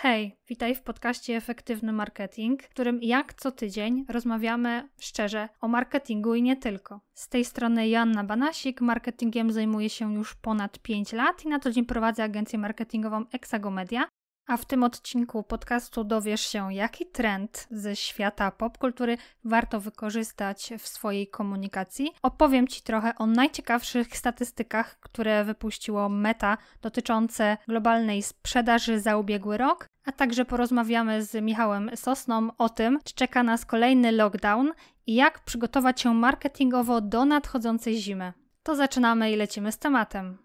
Hej, witaj w podcaście Efektywny Marketing, w którym jak co tydzień rozmawiamy szczerze o marketingu i nie tylko. Z tej strony Joanna Banasik, marketingiem zajmuję się już ponad 5 lat i na co dzień prowadzę agencję marketingową Exagomedia, a w tym odcinku podcastu dowiesz się, jaki trend ze świata popkultury warto wykorzystać w swojej komunikacji. Opowiem Ci trochę o najciekawszych statystykach, które wypuściło Meta dotyczące globalnej sprzedaży za ubiegły rok, a także porozmawiamy z Michałem Sosną o tym, czy czeka nas kolejny lockdown i jak przygotować się marketingowo do nadchodzącej zimy. To zaczynamy i lecimy z tematem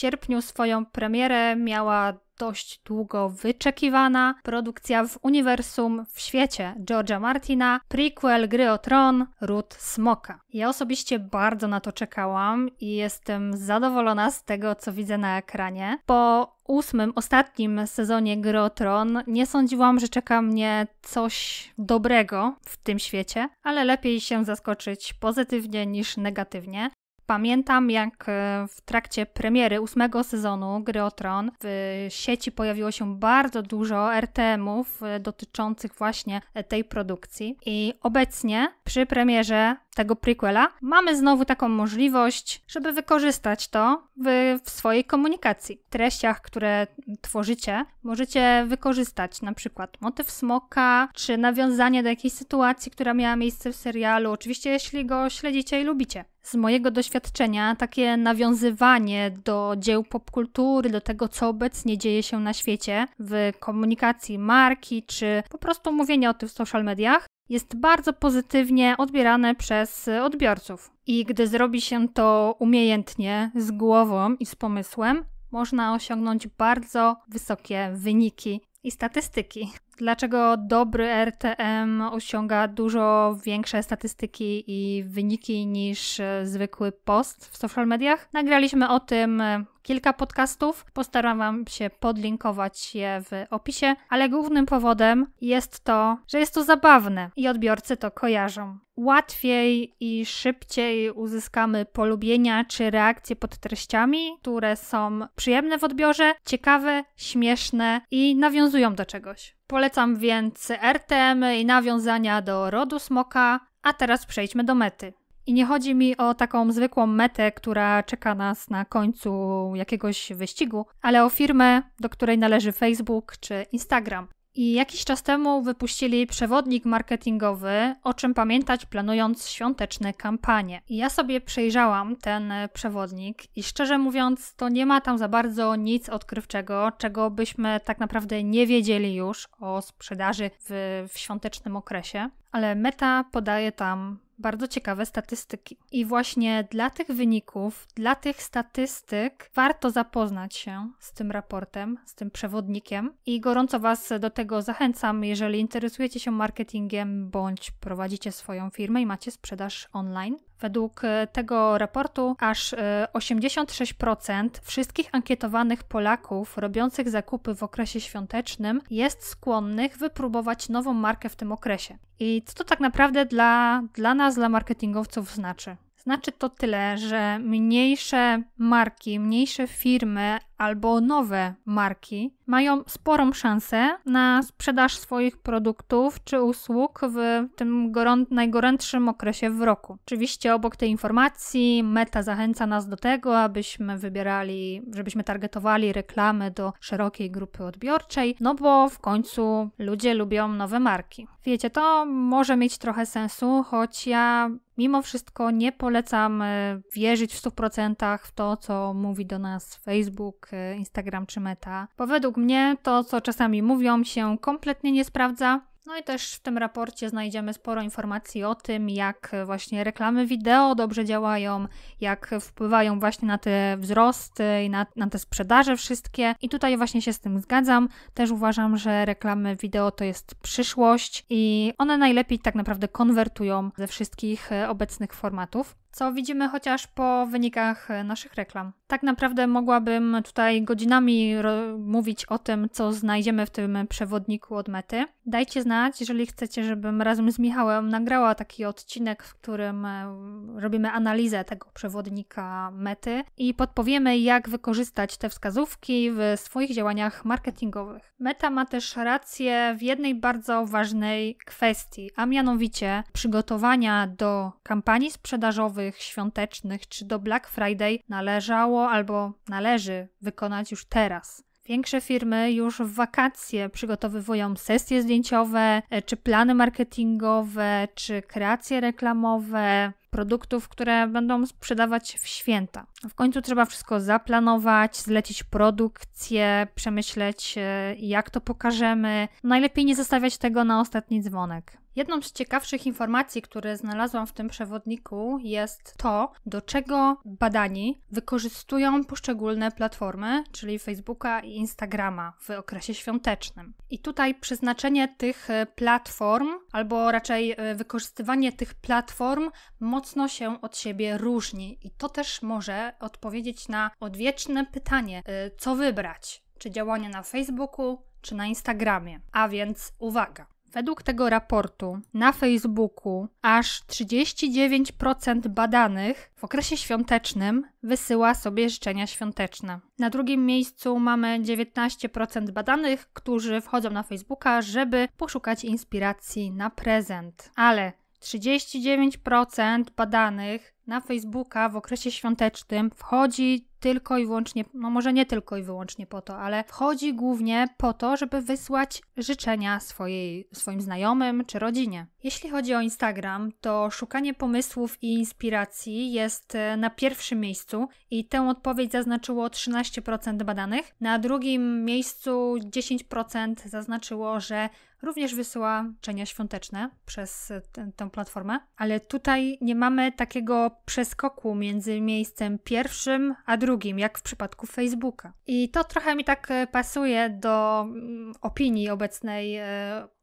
sierpniu swoją premierę miała dość długo wyczekiwana produkcja w uniwersum, w świecie George'a Martina, prequel gry o tron Ród Smoka. Ja osobiście bardzo na to czekałam i jestem zadowolona z tego, co widzę na ekranie. Po ósmym, ostatnim sezonie Gry o Tron nie sądziłam, że czeka mnie coś dobrego w tym świecie, ale lepiej się zaskoczyć pozytywnie niż negatywnie. Pamiętam, jak e, w trakcie premiery ósmego sezonu Gry o Tron w sieci pojawiło się bardzo dużo RTM-ów e, dotyczących właśnie e, tej produkcji. I obecnie przy premierze tego prequela mamy znowu taką możliwość, żeby wykorzystać to w, w swojej komunikacji. W treściach, które tworzycie, możecie wykorzystać na przykład motyw smoka, czy nawiązanie do jakiejś sytuacji, która miała miejsce w serialu. Oczywiście, jeśli go śledzicie i lubicie z mojego doświadczenia takie nawiązywanie do dzieł popkultury, do tego, co obecnie dzieje się na świecie w komunikacji marki, czy po prostu mówienie o tym w social mediach, jest bardzo pozytywnie odbierane przez odbiorców. I gdy zrobi się to umiejętnie, z głową i z pomysłem, można osiągnąć bardzo wysokie wyniki i statystyki. Dlaczego dobry RTM osiąga dużo większe statystyki i wyniki niż e, zwykły post w social mediach? Nagraliśmy o tym e, kilka podcastów. Postarałam się podlinkować je w opisie, ale głównym powodem jest to, że jest to zabawne i odbiorcy to kojarzą. Łatwiej i szybciej uzyskamy polubienia czy reakcje pod treściami, które są przyjemne w odbiorze, ciekawe, śmieszne i nawiązują do czegoś. Polecam więc RTM y i nawiązania do rodu smoka, a teraz przejdźmy do mety. I nie chodzi mi o taką zwykłą metę, która czeka nas na końcu jakiegoś wyścigu, ale o firmę, do której należy Facebook czy Instagram. I jakiś czas temu wypuścili przewodnik marketingowy, o czym pamiętać planując świąteczne kampanie. I ja sobie przejrzałam ten przewodnik i szczerze mówiąc, to nie ma tam za bardzo nic odkrywczego, czego byśmy tak naprawdę nie wiedzieli już o sprzedaży w, w świątecznym okresie, ale Meta podaje tam bardzo ciekawe statystyki. I właśnie dla tych wyników, dla tych statystyk warto zapoznać się z tym raportem, z tym przewodnikiem i gorąco Was do tego zachęcam, jeżeli interesujecie się marketingiem bądź prowadzicie swoją firmę i macie sprzedaż online. Według e, tego raportu aż 86% e, wszystkich ankietowanych Polaków robiących zakupy w okresie świątecznym jest skłonnych wypróbować nową markę w tym okresie. I co to tak naprawdę dla, dla nas, dla marketingowców znaczy? Znaczy to tyle, że mniejsze marki, mniejsze firmy, albo nowe marki mają sporą szansę na sprzedaż swoich produktów czy usług w tym gorą- najgorętszym okresie w roku. Oczywiście obok tej informacji meta zachęca nas do tego, abyśmy wybierali, żebyśmy targetowali reklamy do szerokiej grupy odbiorczej, no bo w końcu ludzie lubią nowe marki. Wiecie, to może mieć trochę sensu, choć ja mimo wszystko nie polecam e, wierzyć w 100% w to, co mówi do nas Facebook, E, Instagram czy Meta, bo według mnie to, co czasami mówią, się kompletnie nie sprawdza. No i też w tym raporcie znajdziemy sporo informacji o tym, jak właśnie reklamy wideo dobrze działają, jak wpływają właśnie na te wzrosty i na, na te sprzedaże wszystkie. I tutaj właśnie się z tym zgadzam. Też uważam, że reklamy wideo to jest przyszłość i one najlepiej tak naprawdę konwertują ze wszystkich e, obecnych formatów co widzimy chociaż po wynikach e, naszych reklam. Tak naprawdę mogłabym tutaj godzinami mówić o tym, co znajdziemy w tym przewodniku od mety. Dajcie znać, jeżeli chcecie, żebym razem z Michałem nagrała taki odcinek, w którym e, robimy analizę tego przewodnika mety i podpowiemy, jak wykorzystać te wskazówki w swoich działaniach marketingowych. Meta ma też rację w jednej bardzo ważnej kwestii, a mianowicie przygotowania do kampanii sprzedażowych adventowych, świątecznych czy do Black Friday należało albo należy wykonać już teraz. Większe firmy już w wakacje przygotowywują sesje zdjęciowe, e, czy plany marketingowe, czy kreacje reklamowe, produktów, które będą sprzedawać w święta. W końcu trzeba wszystko zaplanować, zlecić produkcję, przemyśleć, e, jak to pokażemy. Najlepiej nie zostawiać tego na ostatni dzwonek. Jedną z ciekawszych informacji, które znalazłam w tym przewodniku, jest to, do czego badani wykorzystują poszczególne platformy, czyli Facebooka i Instagrama w okresie świątecznym. I tutaj przeznaczenie tych e, platform, albo raczej e, wykorzystywanie tych platform, mocno się od siebie różni. I to też może odpowiedzieć na odwieczne pytanie, e, co wybrać. Czy działanie na Facebooku, czy na Instagramie. A więc uwaga, Według tego raportu na Facebooku aż 39% badanych w okresie świątecznym wysyła sobie życzenia świąteczne. Na drugim miejscu mamy 19% badanych, którzy wchodzą na Facebooka, żeby poszukać inspiracji na prezent. Ale 39% badanych na Facebooka w okresie świątecznym wchodzi tylko i wyłącznie, no może nie tylko i wyłącznie po to, ale wchodzi głównie po to, żeby wysłać życzenia swojej, swoim znajomym czy rodzinie. Jeśli chodzi o Instagram, to szukanie pomysłów i inspiracji jest e, na pierwszym miejscu i tę odpowiedź zaznaczyło 13% badanych. Na drugim miejscu 10% zaznaczyło, że również wysyła życzenia świąteczne przez e, tę, tę platformę, ale tutaj nie mamy takiego przeskoku między miejscem pierwszym a drugim, jak w przypadku Facebooka. I to trochę mi tak e, pasuje do mm, opinii obecnej e,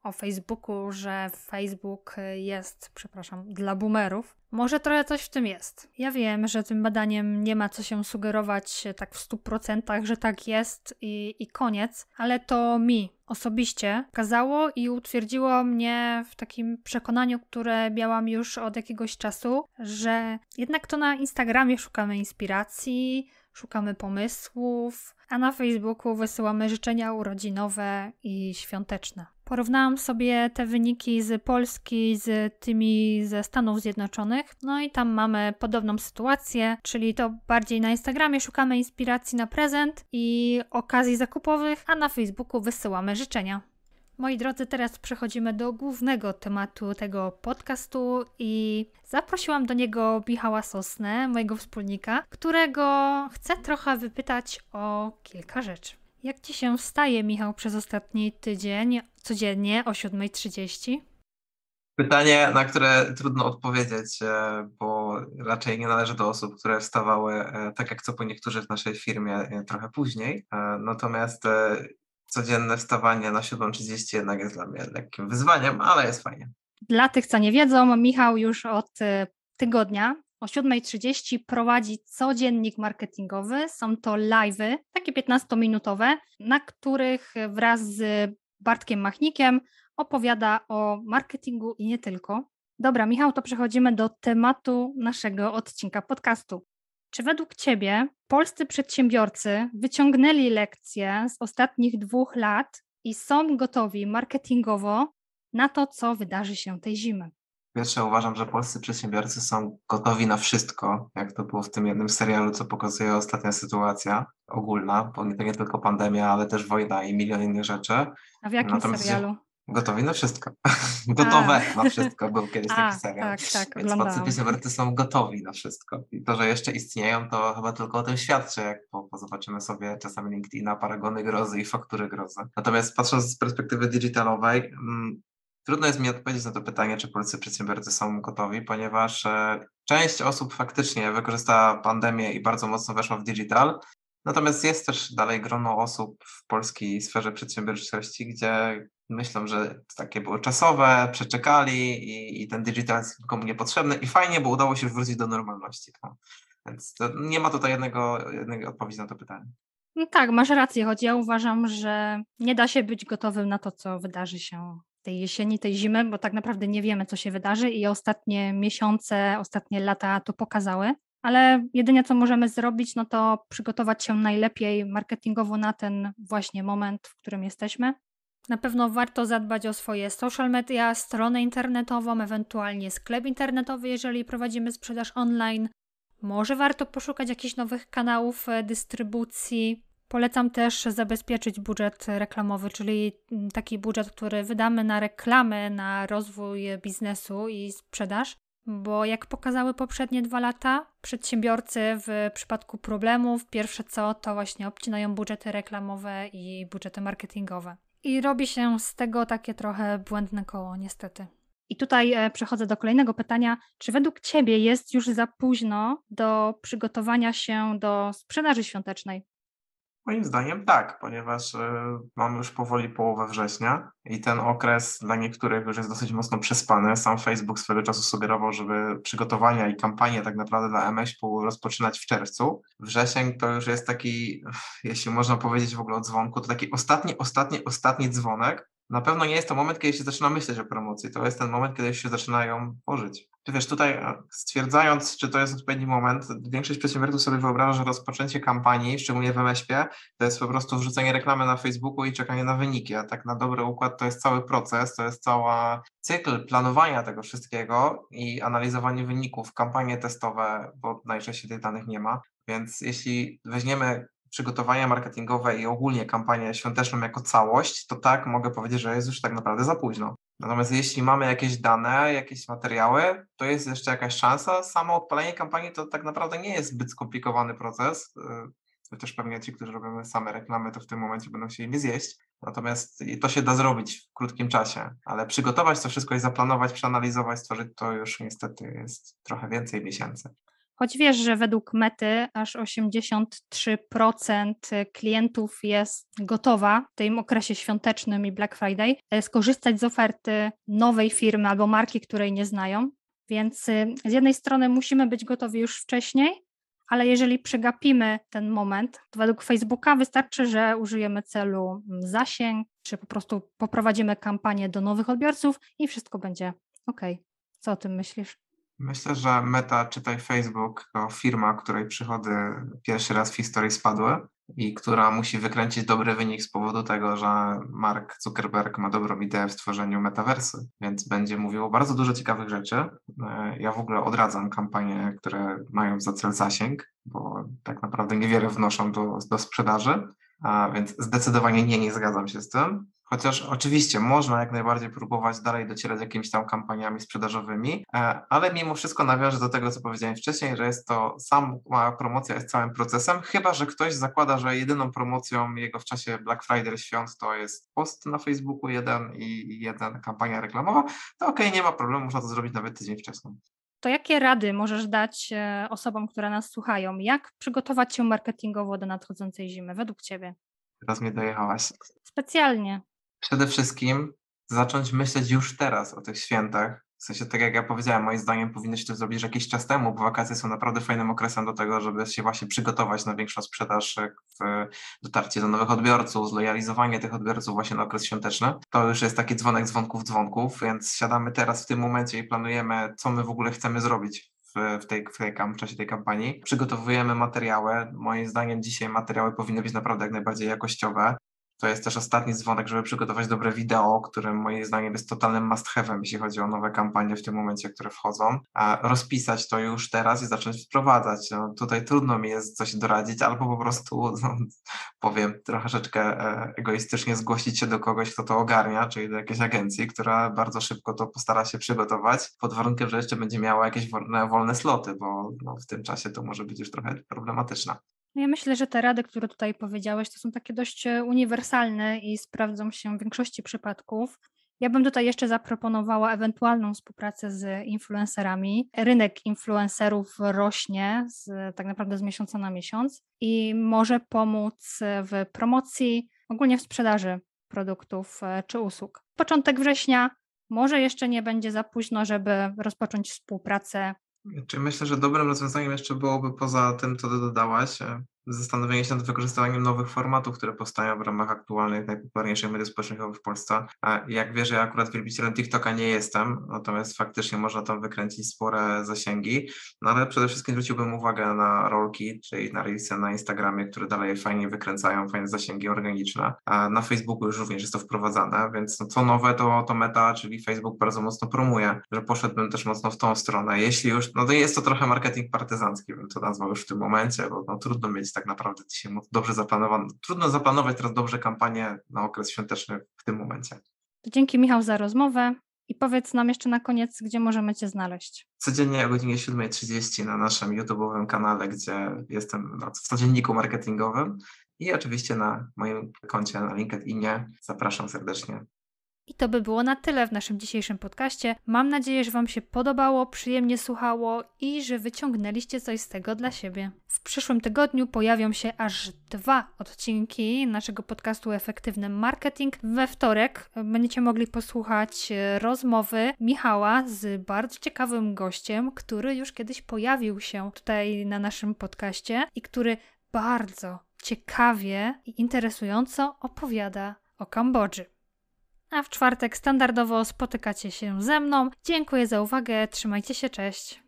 o Facebooku, że Facebook jest, przepraszam, dla boomerów. Może trochę coś w tym jest. Ja wiem, że tym badaniem nie ma co się sugerować e, tak w 100%, że tak jest i, i koniec, ale to mi osobiście kazało i utwierdziło mnie w takim przekonaniu, które miałam już od jakiegoś czasu, że jednak to na Instagramie szukamy inspiracji, szukamy pomysłów, a na Facebooku wysyłamy życzenia urodzinowe i świąteczne. Porównałam sobie te wyniki z Polski z tymi ze Stanów Zjednoczonych, no i tam mamy podobną sytuację, czyli to bardziej na Instagramie szukamy inspiracji na prezent i okazji zakupowych, a na Facebooku wysyłamy życzenia. Moi drodzy, teraz przechodzimy do głównego tematu tego podcastu i zaprosiłam do niego Michała Sosnę, mojego wspólnika, którego chcę trochę wypytać o kilka rzeczy. Jak ci się wstaje, Michał, przez ostatni tydzień, codziennie o 7.30? Pytanie, na które trudno odpowiedzieć, e, bo raczej nie należy do osób, które wstawały, e, tak jak co po niektórzy w naszej firmie, e, trochę później. Natomiast codzienne wstawanie na 7.30 jednak jest dla mnie lekkim wyzwaniem, ale jest fajnie. Dla tych, co nie wiedzą, Michał już od tygodnia o 7.30 prowadzi codziennik marketingowy. Są to live'y, takie 15-minutowe, na których wraz z Bartkiem Machnikiem opowiada o marketingu i nie tylko. Dobra, Michał, to przechodzimy do tematu naszego odcinka podcastu. Czy według Ciebie polscy przedsiębiorcy wyciągnęli lekcje z ostatnich dwóch lat i są gotowi marketingowo na to, co wydarzy się tej zimy? pierwsze uważam, że polscy przedsiębiorcy są gotowi na wszystko, jak to było w tym jednym serialu, co pokazuje ostatnia sytuacja ogólna, bo to nie tylko pandemia, ale też wojna i milion innych rzeczy. A w jakim Natomiast serialu? Gotowi na wszystko. Gotowe na wszystko był kiedyś taki A, tak, serial. Tak, tak, Więc polscy polscy są gotowi na wszystko. I to, że jeszcze istnieją, to chyba tylko o tym świadczy, jak po zobaczymy sobie czasami LinkedIna, paragony grozy i faktury grozy. Natomiast patrząc z perspektywy digitalowej, mm, Trudno jest mi odpowiedzieć na to pytanie, czy polscy przedsiębiorcy są gotowi, ponieważ e, część osób faktycznie wykorzystała pandemię i bardzo mocno weszła w digital. Natomiast jest też dalej grono osób w polskiej sferze przedsiębiorczości, gdzie myślą, że takie były czasowe, przeczekali i, i ten digital jest nikomu niepotrzebny i fajnie, bo udało się wrócić do normalności. No. Więc nie ma tutaj jednego, jednego odpowiedzi na to pytanie. No tak, masz rację, choć ja uważam, że nie da się być gotowym na to, co wydarzy się tej jesieni, tej zimy, bo tak naprawdę nie wiemy, co się wydarzy i ostatnie miesiące, ostatnie lata to pokazały. Ale jedynie co możemy zrobić, no to przygotować się najlepiej marketingowo na ten właśnie moment, w którym jesteśmy. Na pewno warto zadbać o swoje social media, stronę internetową, ewentualnie sklep internetowy, jeżeli prowadzimy sprzedaż online. Może warto poszukać jakichś nowych kanałów e, dystrybucji, Polecam też zabezpieczyć budżet reklamowy, czyli taki budżet, który wydamy na reklamy, na rozwój biznesu i sprzedaż, bo jak pokazały poprzednie dwa lata, przedsiębiorcy w przypadku problemów, pierwsze co to właśnie obcinają budżety reklamowe i budżety marketingowe. I robi się z tego takie trochę błędne koło, niestety. I tutaj e, przechodzę do kolejnego pytania. Czy według Ciebie jest już za późno do przygotowania się do sprzedaży świątecznej? Moim zdaniem tak, ponieważ mam e, mamy już powoli połowę września i ten okres dla niektórych już jest dosyć mocno przespany. Sam Facebook swego czasu sugerował, żeby przygotowania i kampanię tak naprawdę dla MŚP rozpoczynać w czerwcu. Wrzesień to już jest taki, jeśli można powiedzieć w ogóle o dzwonku, to taki ostatni, ostatni, ostatni dzwonek, na pewno nie jest to moment, kiedy się zaczyna myśleć o promocji. To jest ten moment, kiedy się zaczynają pożyć. Ty wiesz, tutaj e, stwierdzając, czy to jest odpowiedni moment, większość przedsiębiorców sobie wyobraża, że rozpoczęcie kampanii, szczególnie w MŚP, to jest po prostu wrzucenie reklamy na Facebooku i czekanie na wyniki, a tak na dobry układ to jest cały proces, to jest cały cykl planowania tego wszystkiego i analizowanie wyników, kampanie testowe, bo najczęściej tych danych nie ma. Więc jeśli weźmiemy przygotowania marketingowe i ogólnie kampanię świąteczną jako całość, to tak mogę powiedzieć, że jest już tak naprawdę za późno. Natomiast jeśli mamy jakieś dane, jakieś materiały, to jest jeszcze jakaś szansa. Samo odpalenie kampanii to tak naprawdę nie jest zbyt skomplikowany proces. Y, chociaż pewnie ci, którzy robią same reklamy, to w tym momencie będą chcieli mi zjeść. Natomiast to się da zrobić w krótkim czasie, ale przygotować to wszystko i zaplanować, przeanalizować, stworzyć to już niestety jest trochę więcej miesięcy. Choć wiesz, że według mety aż 83% klientów jest gotowa w tym okresie świątecznym i Black Friday e, skorzystać z oferty nowej firmy albo marki, której nie znają. Więc e, z jednej strony musimy być gotowi już wcześniej, ale jeżeli przegapimy ten moment, to według Facebooka wystarczy, że użyjemy celu mm, zasięg, czy po prostu poprowadzimy kampanię do nowych odbiorców i wszystko będzie ok. Co o tym myślisz? Myślę, że Meta, czytaj Facebook, to firma, której przychody pierwszy raz w historii spadły i która musi wykręcić dobry wynik z powodu tego, że Mark Zuckerberg ma dobrą ideę w stworzeniu metaversy, więc będzie mówił o bardzo dużo ciekawych rzeczy. E, ja w ogóle odradzam kampanie, które mają za cel zasięg, bo tak naprawdę niewiele wnoszą do, do sprzedaży, a więc zdecydowanie nie, nie zgadzam się z tym. Chociaż oczywiście można jak najbardziej próbować dalej docierać jakimiś tam kampaniami sprzedażowymi, e, ale mimo wszystko nawiążę do tego, co powiedziałem wcześniej, że jest to sama promocja jest całym procesem, chyba że ktoś zakłada, że jedyną promocją jego w czasie Black Friday świąt to jest post na Facebooku jeden i jeden kampania reklamowa, to okej, okay, nie ma problemu, można to zrobić nawet tydzień wcześniej. To jakie rady możesz dać e, osobom, które nas słuchają? Jak przygotować się marketingowo do nadchodzącej zimy według Ciebie? Teraz mnie dojechałaś. Specjalnie przede wszystkim zacząć myśleć już teraz o tych świętach. W sensie, tak jak ja powiedziałem, moim zdaniem powinno się to zrobić jakiś czas temu, bo wakacje są naprawdę fajnym okresem do tego, żeby się właśnie przygotować na większą sprzedaż, e, dotarcie do nowych odbiorców, zlojalizowanie tych odbiorców właśnie na okres świąteczny. To już jest taki dzwonek dzwonków dzwonków, więc siadamy teraz w tym momencie i planujemy, co my w ogóle chcemy zrobić w, tej, w, tej, w czasie tej kampanii. Przygotowujemy materiały. Moim zdaniem dzisiaj materiały powinny być naprawdę jak najbardziej jakościowe to jest też ostatni dzwonek, żeby przygotować dobre wideo, które moim zdaniem jest totalnym must have'em, jeśli chodzi o nowe kampanie w tym momencie, które wchodzą, a rozpisać to już teraz i zacząć wprowadzać. No, tutaj trudno mi jest coś doradzić, albo po prostu, no, powiem troszeczkę e, egoistycznie, zgłosić się do kogoś, kto to ogarnia, czyli do jakiejś agencji, która bardzo szybko to postara się przygotować, pod warunkiem, że jeszcze będzie miała jakieś wolne, wolne sloty, bo no, w tym czasie to może być już trochę problematyczne. No, ja myślę, że te rady, które tutaj powiedziałeś, to są takie dość e, uniwersalne i sprawdzą się w większości przypadków. Ja bym tutaj jeszcze zaproponowała ewentualną współpracę z influencerami. Rynek influencerów rośnie z, tak naprawdę z miesiąca na miesiąc i może pomóc w promocji, ogólnie w sprzedaży produktów e, czy usług. Początek września może jeszcze nie będzie za późno, żeby rozpocząć współpracę czy myślę, że dobrym rozwiązaniem jeszcze byłoby poza tym, co dodałaś, e, zastanowienie się nad wykorzystywaniem nowych formatów, które powstają w ramach aktualnych, najpopularniejszych mediów społecznościowych w Polsce. A jak wiesz, ja akurat wielbicielem TikToka nie jestem, natomiast faktycznie można tam wykręcić spore zasięgi, no ale przede wszystkim zwróciłbym uwagę na rolki, czyli na reelsy na Instagramie, które dalej fajnie wykręcają, fajne zasięgi organiczne. A na Facebooku już również jest to wprowadzane, więc no, co nowe to, to meta, czyli Facebook bardzo mocno promuje, że poszedłbym też mocno w tą stronę. Jeśli już, no to jest to trochę marketing partyzancki, bym to nazwał już w tym momencie, bo no, trudno mieć tak naprawdę dzisiaj dobrze zaplanowano, Trudno zaplanować teraz dobrze kampanię na okres świąteczny w tym momencie. Dzięki Michał za rozmowę. I powiedz nam jeszcze na koniec, gdzie możemy Cię znaleźć. Codziennie o godzinie 7.30 na naszym YouTube'owym kanale, gdzie jestem w codzienniku marketingowym i oczywiście na moim koncie na LinkedInie. Zapraszam serdecznie. I to by było na tyle w naszym dzisiejszym podcaście. Mam nadzieję, że Wam się podobało, przyjemnie słuchało i że wyciągnęliście coś z tego dla siebie. W przyszłym tygodniu pojawią się aż dwa odcinki naszego podcastu Efektywny Marketing. We wtorek będziecie mogli posłuchać e, rozmowy Michała z bardzo ciekawym gościem, który już kiedyś pojawił się tutaj na naszym podcaście i który bardzo ciekawie i interesująco opowiada o Kambodży a w czwartek standardowo spotykacie się ze mną. Dziękuję za uwagę, trzymajcie się, cześć.